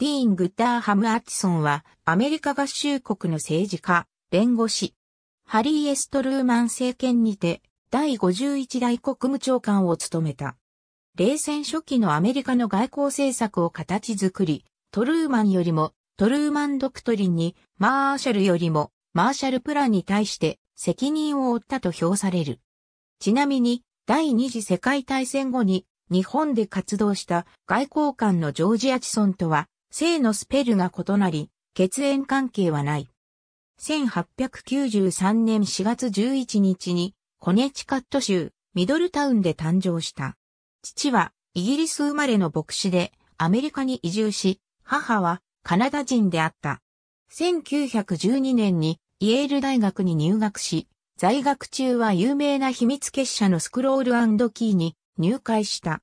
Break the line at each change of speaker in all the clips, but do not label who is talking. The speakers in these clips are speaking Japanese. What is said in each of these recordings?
ディーン・グッダーハム・アッチソンは、アメリカ合衆国の政治家、弁護士、ハリー・エストルーマン政権にて、第51代国務長官を務めた。冷戦初期のアメリカの外交政策を形作り、トルーマンよりも、トルーマンドクトリンに、マーシャルよりも、マーシャルプランに対して責任を負ったと評される。ちなみに、第二次世界大戦後に、日本で活動した外交官のジョージ・アチソンとは、性のスペルが異なり、血縁関係はない。1893年4月11日に、コネチカット州、ミドルタウンで誕生した。父は、イギリス生まれの牧師で、アメリカに移住し、母は、カナダ人であった。1912年に、イエール大学に入学し、在学中は有名な秘密結社のスクロールキーに入会した。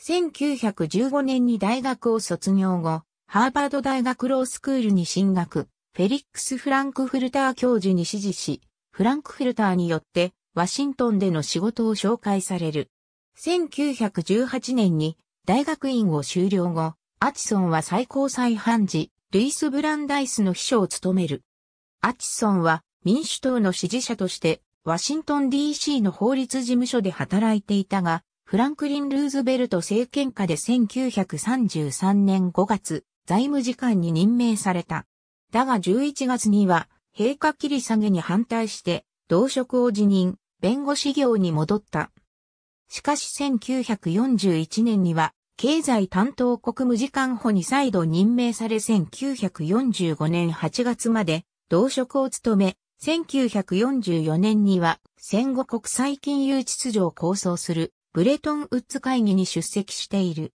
1915年に大学を卒業後、ハーバード大学ロースクールに進学、フェリックス・フランクフルター教授に指示し、フランクフルターによってワシントンでの仕事を紹介される。1918年に大学院を修了後、アチソンは最高裁判事、ルイス・ブランダイスの秘書を務める。アチソンは民主党の支持者としてワシントン DC の法律事務所で働いていたが、フランクリン・ルーズベルト政権下で1933年5月、財務次官に任命された。だが11月には、陛下切り下げに反対して、同職を辞任、弁護士業に戻った。しかし1941年には、経済担当国務次官補に再度任命され1945年8月まで同職を務め、1944年には戦後国際金融秩序を構想するブレトンウッズ会議に出席している。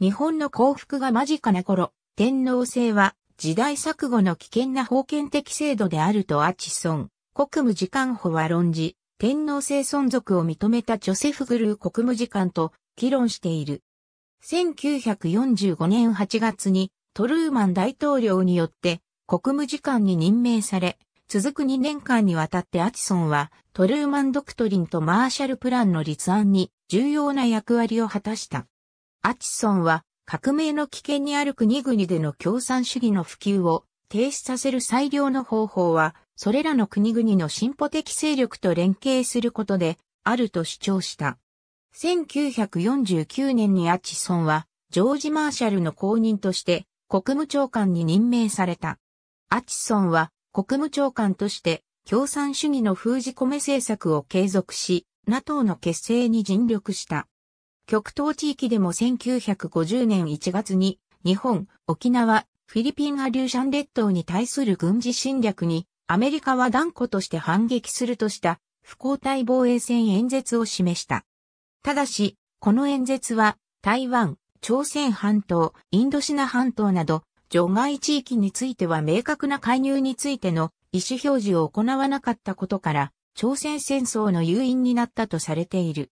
日本の幸福が間近な頃、天皇制は時代錯誤の危険な封建的制度であるとアチソン、国務次官補は論じ、天皇制存続を認めたジョセフ・グルー国務次官と議論している。1945年8月にトルーマン大統領によって国務次官に任命され、続く2年間にわたってアチソンはトルーマンドクトリンとマーシャルプランの立案に重要な役割を果たした。アチソンは革命の危険にある国々での共産主義の普及を停止させる最良の方法は、それらの国々の進歩的勢力と連携することで、あると主張した。1949年にアチソンは、ジョージ・マーシャルの後任として、国務長官に任命された。アチソンは、国務長官として、共産主義の封じ込め政策を継続し、NATO の結成に尽力した。極東地域でも1950年1月に日本、沖縄、フィリピンアリューシャン列島に対する軍事侵略にアメリカは断固として反撃するとした不交代防衛戦演説を示した。ただし、この演説は台湾、朝鮮半島、インドシナ半島など除外地域については明確な介入についての意思表示を行わなかったことから朝鮮戦争の誘因になったとされている。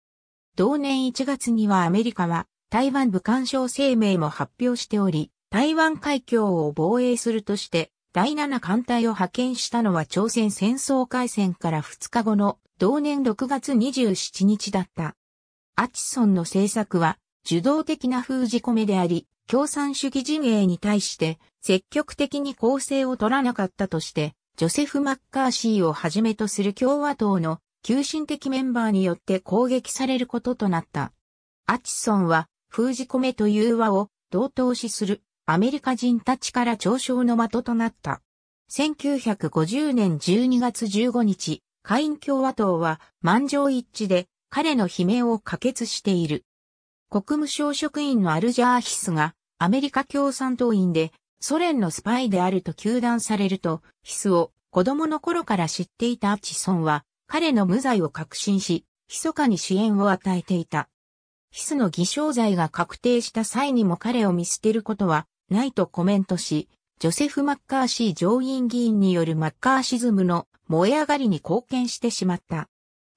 同年1月にはアメリカは台湾武漢省声明も発表しており、台湾海峡を防衛するとして第7艦隊を派遣したのは朝鮮戦争開戦から2日後の同年6月27日だった。アチソンの政策は受動的な封じ込めであり、共産主義陣営に対して積極的に攻勢を取らなかったとして、ジョセフ・マッカーシーをはじめとする共和党の急進的メンバーによって攻撃されることとなった。アチソンは、封じ込めという和を同等視するアメリカ人たちから嘲笑の的となった。1950年12月15日、下院共和党は満場一致で彼の悲鳴を可決している。国務省職員のアルジャーヒスがアメリカ共産党員でソ連のスパイであると求断されると、ヒスを子供の頃から知っていたアチソンは彼の無罪を確信し、密かに支援を与えていた。ヒスの偽証罪が確定した際にも彼を見捨てることはないとコメントし、ジョセフ・マッカーシー上院議員によるマッカーシズムの燃え上がりに貢献してしまった。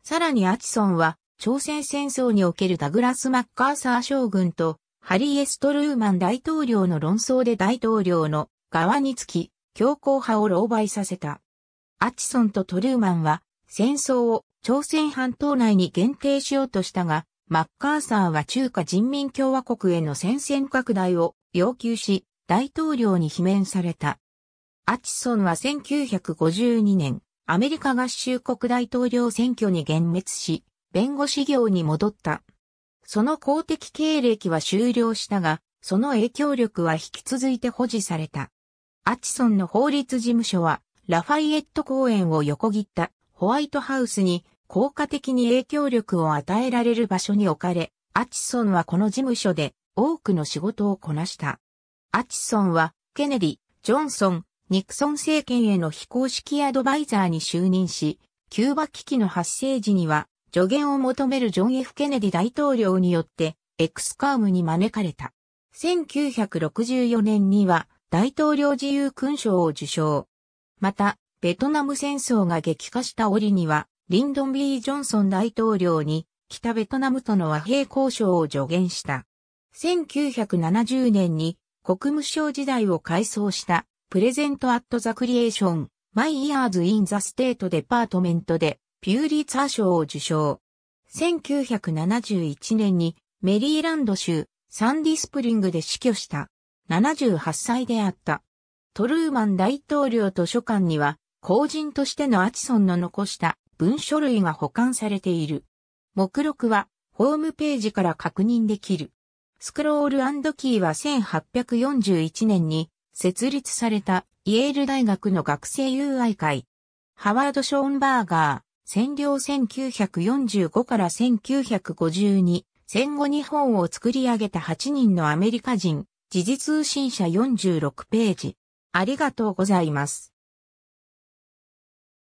さらにアチソンは、朝鮮戦争におけるダグラス・マッカーサー将軍とハリエス・トルーマン大統領の論争で大統領の側につき、強硬派を狼狽させた。アチソンとトルーマンは戦争を朝鮮半島内に限定しようとしたが、マッカーサーは中華人民共和国への戦線拡大を要求し、大統領に罷免された。アチソンは1952年、アメリカ合衆国大統領選挙に幻滅し、弁護士業に戻った。その公的経歴は終了したが、その影響力は引き続いて保持された。アチソンの法律事務所は、ラファイエット公園を横切ったホワイトハウスに効果的に影響力を与えられる場所に置かれ、アチソンはこの事務所で多くの仕事をこなした。アチソンは、ケネディ、ジョンソン、ニクソン政権への非公式アドバイザーに就任し、キューバ危機の発生時には、助言を求めるジョン・ F・ ケネディ大統領によって、エクスカームに招かれた。1964年には、大統領自由勲章を受章。また、ベトナム戦争が激化した折には、リンドン・ B・ ジョンソン大統領に北ベトナムとの和平交渉を助言した。1970年に国務省時代を改装したプレゼント・アット・ザ・クリエーション、マイ・イヤーズ・イン・ザ・ステート・デパートメントでピューリーツァー賞を受賞。1971年にメリーランド州サンディスプリングで死去した。78歳であった。トルーマン大統領図書館には公人としてのアチソンの残した文書類が保管されている。目録はホームページから確認できる。スクロールキーは1841年に設立されたイェール大学の学生友愛会。ハワード・ショーンバーガー、占領1945から1952、戦後日本を作り上げた8人のアメリカ人、時事通信社46ページ。ありがとうございます。